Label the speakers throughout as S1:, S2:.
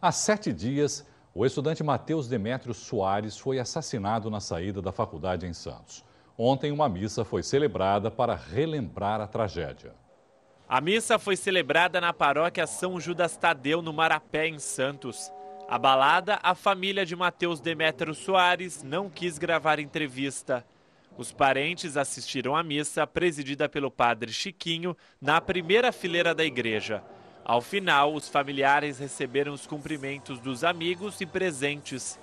S1: Há sete dias, o estudante Matheus Demétrio Soares foi assassinado na saída da faculdade em Santos. Ontem, uma missa foi celebrada para relembrar a tragédia.
S2: A missa foi celebrada na paróquia São Judas Tadeu, no Marapé, em Santos. Abalada, a família de Matheus Demétrio Soares não quis gravar entrevista. Os parentes assistiram à missa, presidida pelo padre Chiquinho, na primeira fileira da igreja. Ao final, os familiares receberam os cumprimentos dos amigos e presentes.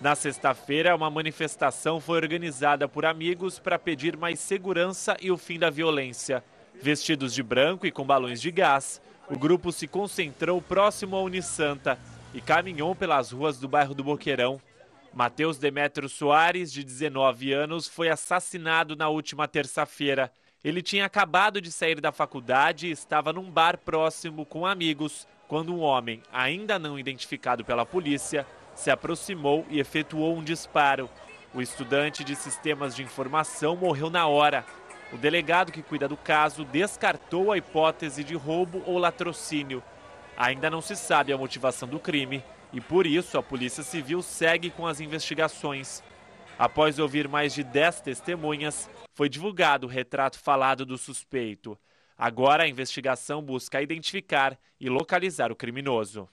S2: Na sexta-feira, uma manifestação foi organizada por amigos para pedir mais segurança e o fim da violência. Vestidos de branco e com balões de gás, o grupo se concentrou próximo à Unisanta e caminhou pelas ruas do bairro do Boqueirão. Matheus Demetrio Soares, de 19 anos, foi assassinado na última terça-feira. Ele tinha acabado de sair da faculdade e estava num bar próximo com amigos quando um homem, ainda não identificado pela polícia, se aproximou e efetuou um disparo. O estudante de sistemas de informação morreu na hora. O delegado que cuida do caso descartou a hipótese de roubo ou latrocínio. Ainda não se sabe a motivação do crime e por isso a Polícia Civil segue com as investigações. Após ouvir mais de 10 testemunhas, foi divulgado o retrato falado do suspeito. Agora a investigação busca identificar e localizar o criminoso.